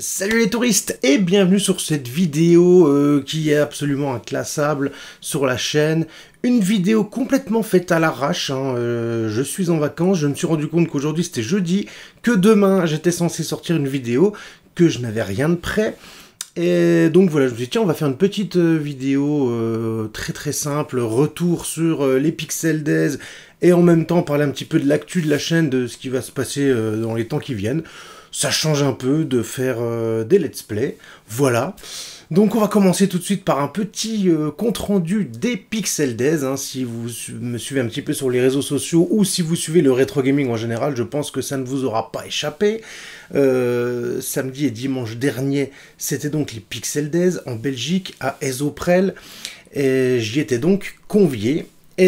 Salut les touristes et bienvenue sur cette vidéo euh, qui est absolument inclassable sur la chaîne. Une vidéo complètement faite à l'arrache, hein, euh, je suis en vacances, je me suis rendu compte qu'aujourd'hui c'était jeudi, que demain j'étais censé sortir une vidéo, que je n'avais rien de prêt. Et donc voilà, je me suis dit, tiens, on va faire une petite euh, vidéo très très simple, retour sur les pixels Days, et en même temps parler un petit peu de l'actu de la chaîne, de ce qui va se passer dans les temps qui viennent ça change un peu de faire euh, des let's play. Voilà. Donc on va commencer tout de suite par un petit euh, compte-rendu des Pixel Days. Hein, si vous me suivez un petit peu sur les réseaux sociaux ou si vous suivez le rétro gaming en général, je pense que ça ne vous aura pas échappé. Euh, samedi et dimanche dernier, c'était donc les Pixel Days en Belgique à Ezoprel. Et j'y étais donc convié. Et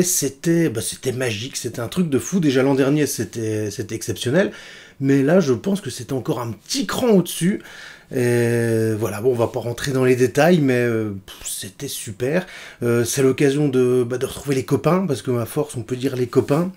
bah, c'était magique, c'était un truc de fou. Déjà l'an dernier, c'était exceptionnel. Mais là, je pense que c'était encore un petit cran au-dessus. Et voilà, bon, on va pas rentrer dans les détails, mais euh, c'était super. Euh, c'est l'occasion bah, de, retrouver les copains, parce que à force, on peut dire les copains.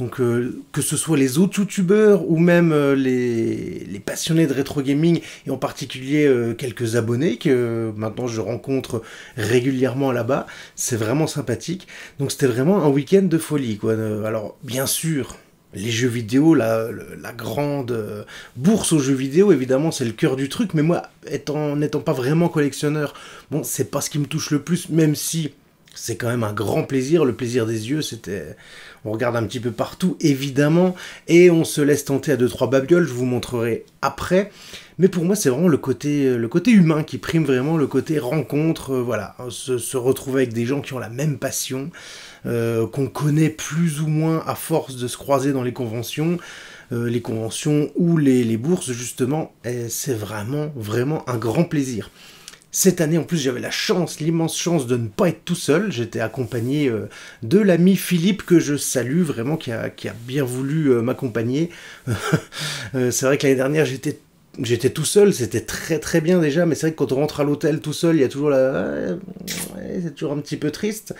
Donc, euh, que ce soit les autres youtubeurs ou même les, les, passionnés de rétro gaming, et en particulier quelques abonnés que maintenant je rencontre régulièrement là-bas, c'est vraiment sympathique. Donc, c'était vraiment un week-end de folie, quoi. alors, bien sûr, les jeux vidéo, la, grande euh, bourse aux jeux vidéo, évidemment, c'est le cœur du truc, mais moi, étant n'étant pas vraiment collectionneur, bon, c'est pas ce qui me touche le plus, même si c'est quand même un grand plaisir, le plaisir des yeux, c'était... On regarde un petit peu partout, évidemment, et on se laisse tenter à deux, trois babioles, je vous montrerai après. Mais pour moi, c'est vraiment le côté, le côté humain qui prime vraiment, le côté rencontre, euh, voilà, se retrouver avec des gens qui ont la même passion. Euh, qu'on connaît plus ou moins à force de se croiser dans les conventions, euh, les conventions ou les, bourses, justement, eh, c'est vraiment, vraiment un grand plaisir. Cette année, en plus, j'avais la chance, l'immense chance de ne pas être tout seul. J'étais accompagné euh, de l'ami Philippe que je salue vraiment, qui a, bien voulu m'accompagner. c'est vrai que l'année dernière, j'étais j'étais tout seul, c'était très très bien déjà, mais c'est vrai que quand on rentre à l'hôtel tout seul, il y a toujours la... c'est toujours un petit peu triste.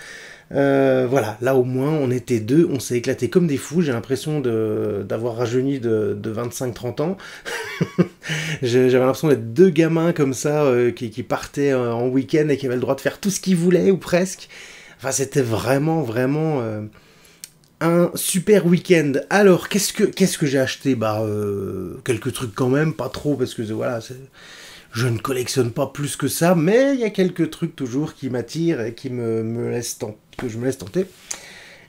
Euh, voilà, là au moins on était deux, on s'est éclaté comme des fous, j'ai l'impression d'avoir rajeuni de, de 25-30 ans. J'avais l'impression d'être deux gamins comme ça euh, qui, qui, partaient euh, en week-end et qui avaient le droit de faire tout ce qu'ils voulaient ou presque. Enfin c'était vraiment vraiment un super week-end. Alors qu'est-ce que, quest que j'ai acheté Bah quelques trucs quand même, pas trop parce que voilà je ne collectionne pas plus que ça, mais il y a quelques trucs toujours qui m'attirent et qui me, me laissent que je me laisse tenter.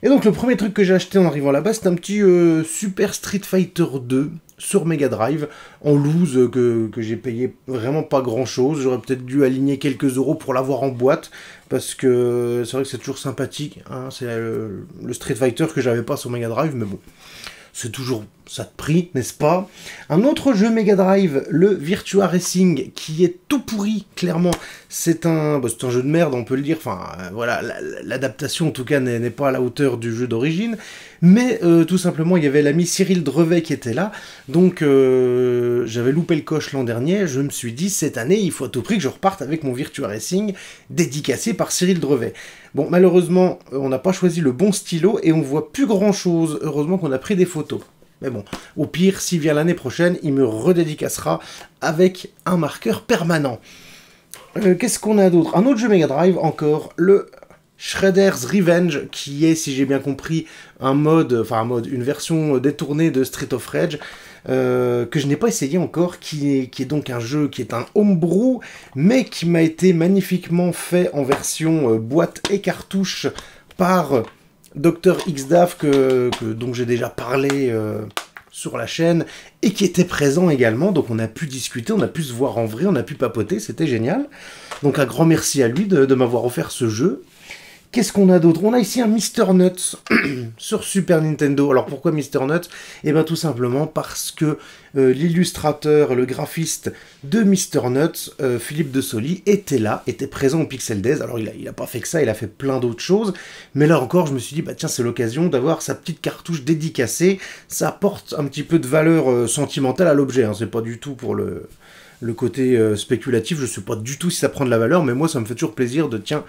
Et donc le premier truc que j'ai acheté en arrivant là-bas, c'est un petit euh, Super Street Fighter 2 sur Mega Drive en loose euh, que, j'ai payé vraiment pas grand chose. J'aurais peut-être dû aligner quelques euros pour l'avoir en boîte parce que c'est vrai que c'est toujours sympathique. Hein. c'est le, le Street Fighter que j'avais pas sur Mega Drive, mais bon, c'est toujours ça te prie, n'est-ce pas Un autre jeu Mega Drive, le Virtua Racing, qui est tout pourri, clairement. C'est un, bah, un jeu de merde, on peut le dire. Enfin, euh, voilà, l'adaptation en tout cas n'est pas à la hauteur du jeu d'origine. Mais euh, tout simplement, il y avait l'ami Cyril Drevet qui était là. Donc, euh, j'avais loupé le coche l'an dernier. Je me suis dit, cette année, il faut à tout prix que je reparte avec mon Virtua Racing, dédicacé par Cyril Drevet. Bon, malheureusement, on n'a pas choisi le bon stylo et on voit plus grand chose. Heureusement qu'on a pris des photos. Mais bon, au pire, s'il vient l'année prochaine, il me redédicacera avec un marqueur permanent. Euh, qu'est-ce qu'on a d'autre Un autre jeu Mega Drive, encore, le Shredder's Revenge, qui est, si j'ai bien compris, un mode, enfin un mode, une version détournée de Street of Rage, euh, que je n'ai pas essayé encore, qui est, donc un jeu qui est un homebrew, mais qui m'a été magnifiquement fait en version euh, boîte et cartouche par Docteur Xdaf, dont j'ai déjà parlé euh, sur la chaîne, et qui était présent également, donc on a pu discuter, on a pu se voir en vrai, on a pu papoter, c'était génial. Donc un grand merci à lui de m'avoir offert ce jeu. Qu'est-ce qu'on a d'autre On a ici un Mr. Nuts sur Super Nintendo. Alors pourquoi Mr. Nuts Eh bien tout simplement parce que euh, l'illustrateur, le graphiste de Mr. Nuts, euh, Philippe de Soli, était là, était présent au Pixel Days. Alors il n'a a pas fait que ça, il a fait plein d'autres choses. Mais là encore, je me suis dit, bah tiens, c'est l'occasion d'avoir sa petite cartouche dédicacée. Ça apporte un petit peu de valeur euh, sentimentale à l'objet. Ce hein. C'est pas du tout pour le, le côté spéculatif. Je sais pas du tout si ça prend de la valeur, mais moi ça me fait toujours plaisir de tiens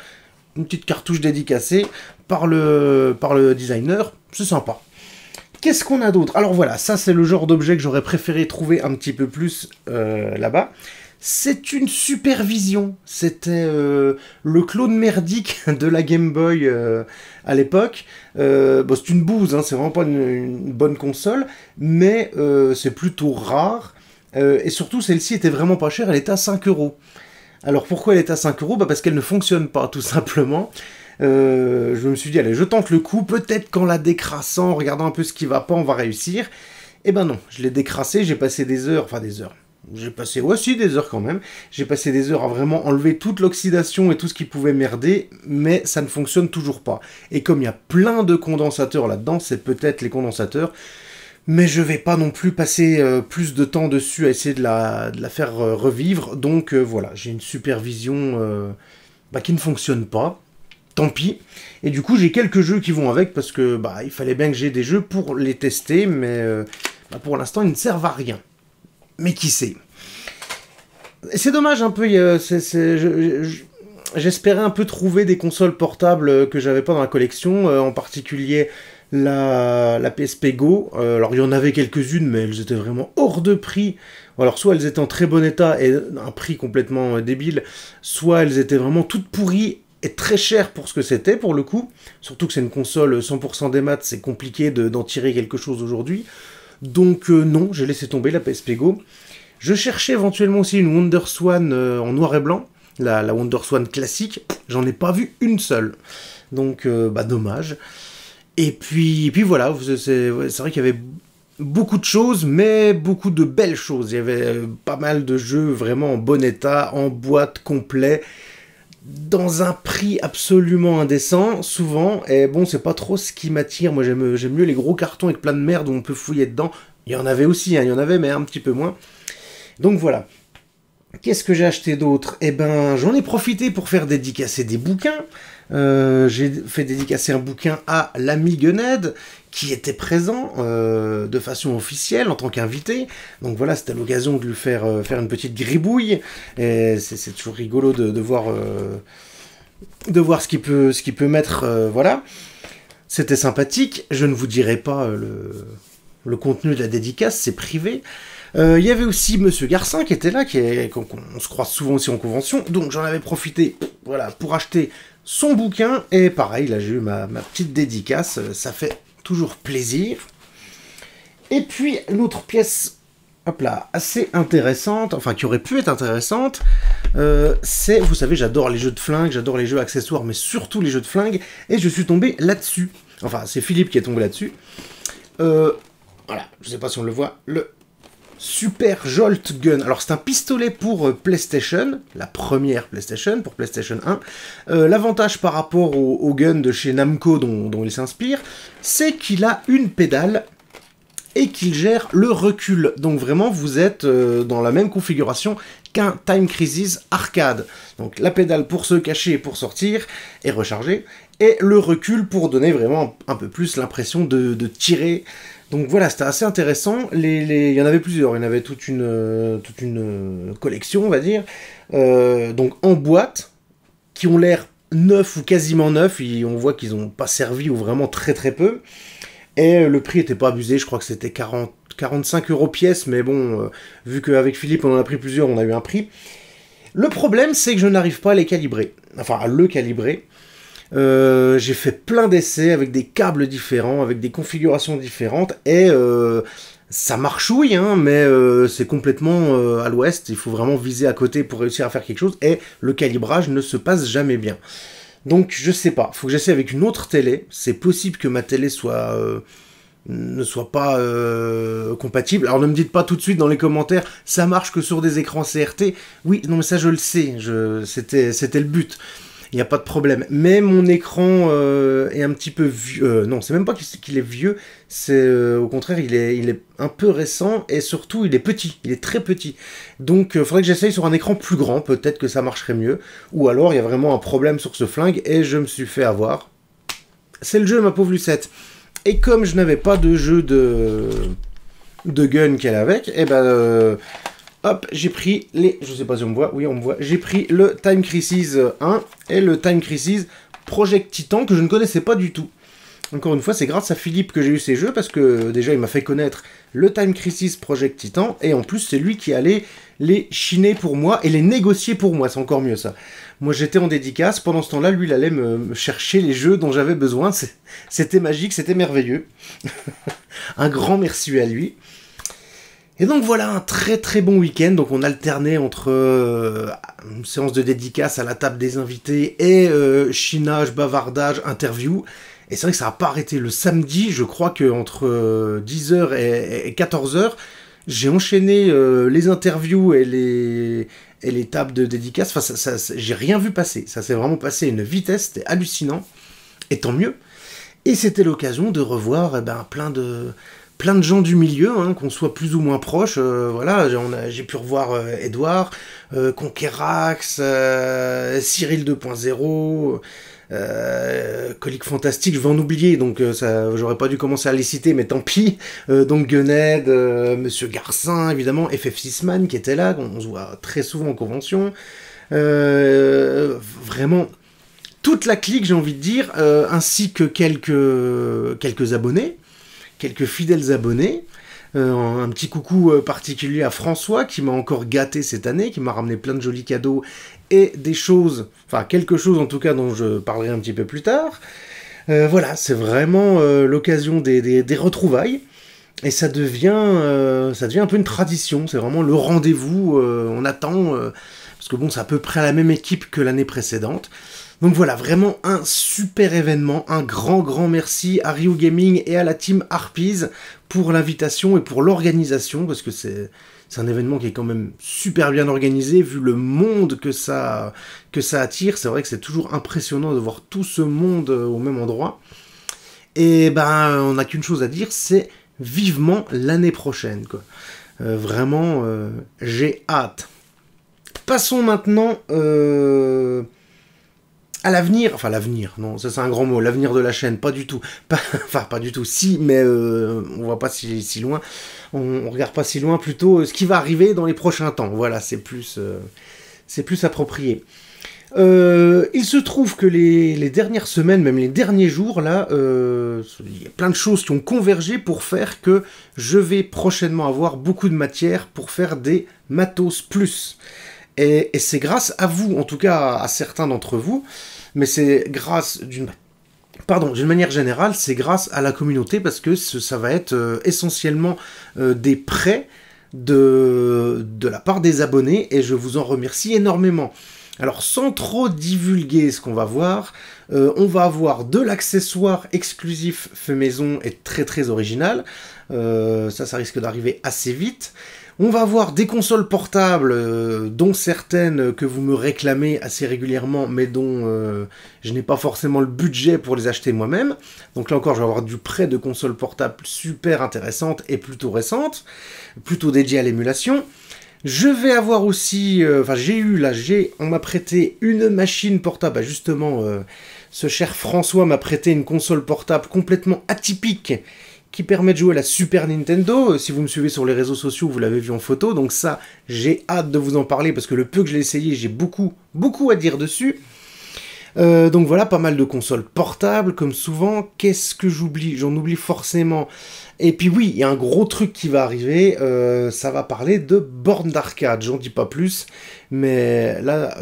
une petite cartouche dédicacée par le, par le designer. C'est sympa. Qu'est-ce qu'on a d'autre Alors voilà, ça c'est le genre d'objet que j'aurais préféré trouver un petit peu plus euh, là-bas. C'est une supervision. C'était euh, le clone merdique de la Game Boy euh, à l'époque. c'est une bouse, hein, c'est vraiment pas une, bonne console, mais c'est plutôt rare. et surtout, celle-ci était vraiment pas chère, elle était à 5 euros. Alors pourquoi elle est à 5 euros bah Parce qu'elle ne fonctionne pas, tout simplement. Euh, je me suis dit, allez, je tente le coup, peut-être qu'en la décrassant, en regardant un peu ce qui va pas, on va réussir. Eh ben non, je l'ai décrassé, j'ai passé des heures, enfin des heures. J'ai passé, aussi des heures quand même. J'ai passé des heures à vraiment enlever toute l'oxydation et tout ce qui pouvait merder, mais ça ne fonctionne toujours pas. Et comme il y a plein de condensateurs là-dedans, c'est peut-être les condensateurs, mais je vais pas non plus passer euh, plus de temps dessus à essayer de la, faire euh, revivre. Donc euh, voilà, j'ai une supervision bah, qui ne fonctionne pas. Tant pis. Et du coup, j'ai quelques jeux qui vont avec parce que bah, il fallait bien que j'ai des jeux pour les tester, mais bah, pour l'instant, ils ne servent à rien. Mais qui sait C'est dommage un peu. J'espérais un peu trouver des consoles portables que j'avais pas dans la collection, en particulier la, la PSP Go, euh, alors il y en avait quelques-unes, mais elles étaient vraiment hors de prix. Alors soit elles étaient en très bon état et un prix complètement euh, débile, soit elles étaient vraiment toutes pourries et très chères pour ce que c'était pour le coup. Surtout que c'est une console 100% euh, des maths, c'est compliqué d'en tirer quelque chose aujourd'hui. Donc non, j'ai laissé tomber la PSP Go. Je cherchais éventuellement aussi une Wonder Swan en noir et blanc, la, la Wonder Swan classique. J'en ai pas vu une seule. Donc, bah, dommage. Et puis, puis voilà, c'est vrai qu'il y avait beaucoup de choses, mais beaucoup de belles choses. Il y avait euh, pas mal de jeux vraiment en bon état, en boîte complet, dans un prix absolument indécent, souvent. Et bon, c'est pas trop ce qui m'attire. Moi, j'aime mieux les gros cartons avec plein de merde où on peut fouiller dedans. Il y en avait aussi, hein, il y en avait, mais un petit peu moins. Donc voilà. Qu'est-ce que j'ai acheté d'autre Eh ben, j'en ai profité pour faire dédicacer des bouquins. Euh, j'ai fait dédicacer un bouquin à l'ami Guened, qui était présent euh, de façon officielle en tant qu'invité. Donc voilà, c'était l'occasion de lui faire, euh, faire une petite gribouille. Et c'est toujours rigolo de, voir, de voir ce qu'il peut, ce qu'il peut mettre. voilà. C'était sympathique. Je ne vous dirai pas le, le contenu de la dédicace, c'est privé. Il y avait aussi Monsieur Garcin qui était là, qui qu'on, se croise souvent aussi en convention, donc j'en avais profité, voilà, pour acheter son bouquin. Et pareil, là j'ai eu ma, petite dédicace, euh, ça fait toujours plaisir. Et puis l'autre pièce, hop là, assez intéressante, enfin qui aurait pu être intéressante, euh, c'est, vous savez, j'adore les jeux de flingues, j'adore les jeux accessoires, mais surtout les jeux de flingues, et je suis tombé là-dessus. Enfin, c'est Philippe qui est tombé là-dessus. Euh, voilà, je sais pas si on le voit, le Super Jolt Gun. Alors c'est un pistolet pour euh, PlayStation, la première PlayStation, pour PlayStation 1. Euh, l'avantage par rapport au, gun de chez Namco dont, il s'inspire, c'est qu'il a une pédale et qu'il gère le recul. Donc vraiment vous êtes euh, dans la même configuration qu'un Time Crisis arcade. Donc la pédale pour se cacher et pour sortir et recharger, et le recul pour donner vraiment un peu plus l'impression de tirer donc voilà, c'était assez intéressant. Il y en avait plusieurs, il y en avait toute une, euh, toute une euh, collection, on va dire. Euh, donc en boîte, qui ont l'air neufs ou quasiment neufs. Et on voit qu'ils n'ont pas servi ou vraiment très très peu. Et le prix n'était pas abusé, je crois que c'était 45 euros pièce, mais bon, vu qu'avec Philippe on en a pris plusieurs, on a eu un prix. Le problème, c'est que je n'arrive pas à les calibrer. Enfin, à le calibrer. Euh, j'ai fait plein d'essais avec des câbles différents, avec des configurations différentes, et euh, ça marchouille, hein, mais euh, c'est complètement à l'ouest. Il faut vraiment viser à côté pour réussir à faire quelque chose, et le calibrage ne se passe jamais bien. Donc je sais pas, faut que j'essaie avec une autre télé. C'est possible que ma télé soit ne soit pas compatible. Alors ne me dites pas tout de suite dans les commentaires, ça marche que sur des écrans CRT. Oui, non mais ça je le sais, je... c'était le but il a pas de problème. Mais mon écran euh, est un petit peu vieux. Euh, non, c'est même pas qu'il est vieux, c'est euh, au contraire, il est, il est un peu récent et surtout, il est petit, il est très petit. Donc, il faudrait que j'essaye sur un écran plus grand, peut-être que ça marcherait mieux. Ou alors, il y a vraiment un problème sur ce flingue et je me suis fait avoir. C'est le jeu, ma pauvre Lucette. Et comme je n'avais pas de jeu de, de gun qu'elle avec, et eh ben Hop, j'ai pris les... Je sais pas si on me voit. Oui, on me voit. J'ai pris le Time Crisis 1 euh, et le Time Crisis Project Titan que je ne connaissais pas du tout. Encore une fois, c'est grâce à Philippe que j'ai eu ces jeux parce que euh, déjà il m'a fait connaître le Time Crisis Project Titan et en plus c'est lui qui allait les chiner pour moi et les négocier pour moi, c'est encore mieux ça. Moi j'étais en dédicace, pendant ce temps-là lui il allait me chercher les jeux dont j'avais besoin, c'était magique, c'était merveilleux. Un grand merci à lui. Et donc voilà un très très bon week-end. Donc on alternait entre euh, une séance de dédicace à la table des invités et euh, chinage, bavardage, interview. Et c'est vrai que ça n'a pas arrêté. Le samedi, je crois que entre 10h euh, et, 14h, j'ai enchaîné les interviews et les, et les tables de dédicace. Enfin, ça, j'ai rien vu passer. Ça s'est vraiment passé à une vitesse, c'était hallucinant. Et tant mieux. Et c'était l'occasion de revoir eh ben, plein de plein de gens du milieu, hein, qu'on soit plus ou moins proche. Euh, voilà, j'ai pu revoir euh, Edouard, euh, Conquerax, Cyril 2.0. Euh, Colique Fantastique, je vais en oublier, donc ça, j'aurais pas dû commencer à les citer, mais tant pis. donc Gunned, Monsieur Garcin, évidemment, FF man qui était là, on, se voit très souvent en convention. vraiment, toute la clique, j'ai envie de dire, ainsi que quelques, quelques abonnés quelques fidèles abonnés. Euh, un petit coucou euh, particulier à François qui m'a encore gâté cette année, qui m'a ramené plein de jolis cadeaux et des choses, enfin quelque chose en tout cas dont je parlerai un petit peu plus tard. Euh, voilà, c'est vraiment l'occasion des, retrouvailles. Et ça devient, ça devient un peu une tradition, c'est vraiment le rendez-vous, on attend, parce que bon, c'est à peu près la même équipe que l'année précédente. Donc voilà, vraiment un super événement. Un grand, grand merci à Ryu Gaming et à la team Harpies pour l'invitation et pour l'organisation, parce que c'est un événement qui est quand même super bien organisé, vu le monde que ça, que ça attire. C'est vrai que c'est toujours impressionnant de voir tout ce monde euh, au même endroit. Et ben, on n'a qu'une chose à dire, c'est vivement l'année prochaine. Quoi. Euh, vraiment, euh, j'ai hâte. Passons maintenant à l'avenir, enfin l'avenir, non, ça c'est un grand mot, l'avenir de la chaîne, pas du tout, enfin pas du tout, si, mais euh, on voit pas si, si loin, on, regarde pas si loin, plutôt euh, ce qui va arriver dans les prochains temps, voilà, c'est plus, euh, c'est plus approprié. il se trouve que les, dernières semaines, même les derniers jours, là, il y a plein de choses qui ont convergé pour faire que je vais prochainement avoir beaucoup de matière pour faire des matos plus. Et, et c'est grâce à vous, en tout cas à certains d'entre vous, mais c'est grâce d'une Pardon, d'une manière générale, c'est grâce à la communauté parce que ça va être euh, essentiellement euh, des prêts de, de la part des abonnés et je vous en remercie énormément. Alors sans trop divulguer ce qu'on va voir, euh, on va avoir de l'accessoire exclusif fait maison et très très original. ça, ça risque d'arriver assez vite. On va avoir des consoles portables, euh, dont certaines que vous me réclamez assez régulièrement, mais dont euh, je n'ai pas forcément le budget pour les acheter moi-même. Donc là encore, je vais avoir du prêt de consoles portables super intéressantes et plutôt récentes, plutôt dédiées à l'émulation. Je vais avoir aussi, euh, enfin j'ai eu là, on m'a prêté une machine portable, bah, justement, ce cher François m'a prêté une console portable complètement atypique qui permet de jouer à la Super Nintendo. Euh, si vous me suivez sur les réseaux sociaux, vous l'avez vu en photo. Donc ça, j'ai hâte de vous en parler parce que le peu que je l'ai essayé, j'ai beaucoup, beaucoup à dire dessus. Euh, donc voilà, pas mal de consoles portables, comme souvent. Qu'est-ce que j'oublie J'en oublie forcément. Et puis oui, il y a un gros truc qui va arriver. Euh, ça va parler de bornes d'arcade. J'en dis pas plus. Mais là,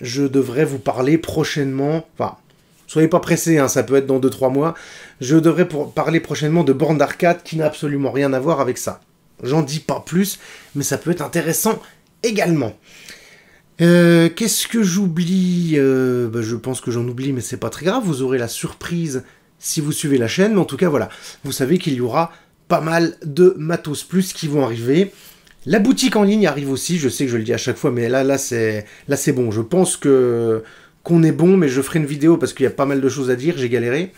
je devrais vous parler prochainement. Enfin, Soyez pas pressés, hein, ça peut être dans 2-3 mois. Je devrais pour parler prochainement de borne d'arcade qui n'a absolument rien à voir avec ça. J'en dis pas plus, mais ça peut être intéressant également. Euh, qu'est-ce que j'oublie euh, bah, Je pense que j'en oublie, mais c'est pas très grave. Vous aurez la surprise si vous suivez la chaîne. Mais en tout cas, voilà. Vous savez qu'il y aura pas mal de matos plus qui vont arriver. La boutique en ligne arrive aussi. Je sais que je le dis à chaque fois, mais là, là, c'est là, c'est bon. Je pense que qu'on est bon, mais je ferai une vidéo parce qu'il y a pas mal de choses à dire, j'ai galéré.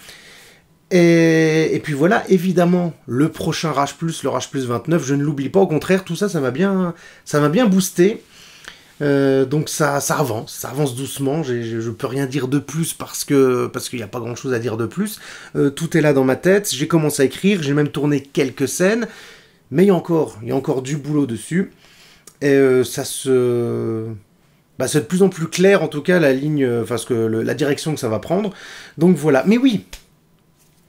Et, puis voilà, évidemment, le prochain Rage Plus, le Rage Plus 29, je ne l'oublie pas, au contraire, tout ça, ça m'a bien, ça bien boosté. Euh, donc ça, ça avance, ça avance doucement, je, ne peux rien dire de plus parce que parce qu'il n'y a pas grand chose à dire de plus. Euh, tout est là dans ma tête, j'ai commencé à écrire, j'ai même tourné quelques scènes, mais il y a encore, il y a encore du boulot dessus. Et euh, ça se bah, c'est de plus en plus clair en tout cas la ligne, euh, enfin que la direction que ça va prendre. Donc voilà. Mais oui,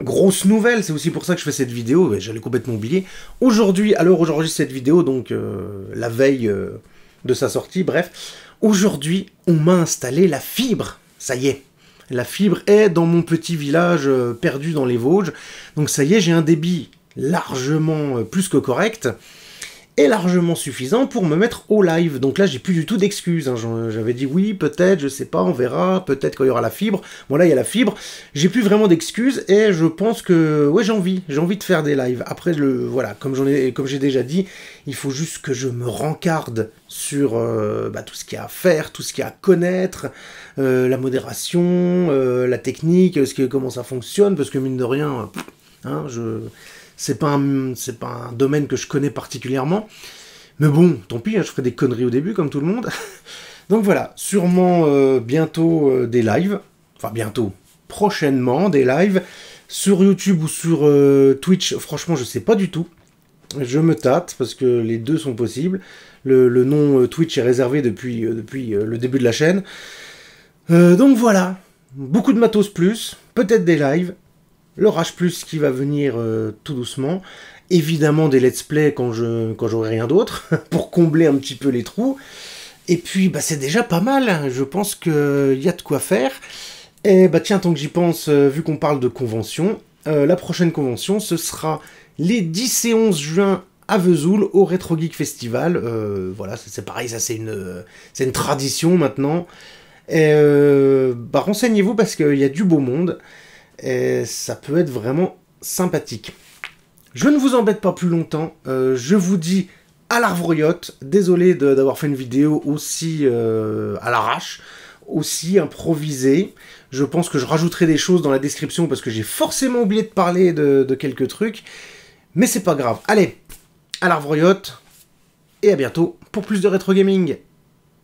grosse nouvelle, c'est aussi pour ça que je fais cette vidéo. J'allais complètement oublier. Aujourd'hui, alors aujourd'hui cette vidéo, donc euh, la veille euh, de sa sortie, bref, aujourd'hui on m'a installé la fibre. Ça y est. La fibre est dans mon petit village perdu dans les Vosges. Donc ça y est, j'ai un débit largement plus que correct est largement suffisant pour me mettre au live. Donc là, j'ai plus du tout d'excuses. Hein. J'avais dit oui, peut-être, je sais pas, on verra, peut-être quand il y aura la fibre. Bon, là, il y a la fibre. J'ai plus vraiment d'excuses et je pense que, ouais, j'ai envie. J'ai envie de faire des lives. Après, le, voilà, comme j'en ai, comme j'ai déjà dit, il faut juste que je me rencarde sur euh, bah, tout ce qu'il y a à faire, tout ce qu'il y a à connaître, euh, la modération, euh, la technique, ce que, comment ça fonctionne, parce que mine de rien, hein, je c'est pas un, pas un domaine que je connais particulièrement. Mais bon, tant pis, hein, je ferai des conneries au début comme tout le monde. Donc voilà, sûrement euh, bientôt euh, des lives, enfin bientôt, prochainement des lives sur YouTube ou sur euh, Twitch. Franchement, je sais pas du tout. Je me tâte parce que les deux sont possibles. Le, nom Twitch est réservé depuis, depuis le début de la chaîne. donc voilà, beaucoup de matos plus, peut-être des lives, L'orage Plus qui va venir euh, tout doucement, évidemment des let's play quand je quand j'aurai rien d'autre pour combler un petit peu les trous. Et puis bah c'est déjà pas mal, hein. je pense qu'il y a de quoi faire. Et bah tiens, tant que j'y pense, euh, vu qu'on parle de convention, euh, la prochaine convention ce sera les 10 et 11 juin à Vesoul au Retro Geek Festival. voilà, c'est pareil, ça c'est une, une tradition maintenant. bah, renseignez-vous parce qu'il y a du beau monde et ça peut être vraiment sympathique. Je ne vous embête pas plus longtemps, euh, je vous dis à l'arvroyotte, désolé d'avoir fait une vidéo aussi euh, à l'arrache, aussi improvisée. Je pense que je rajouterai des choses dans la description parce que j'ai forcément oublié de parler de, quelques trucs, mais c'est pas grave. Allez, à l'arvroyotte, et à bientôt pour plus de rétro gaming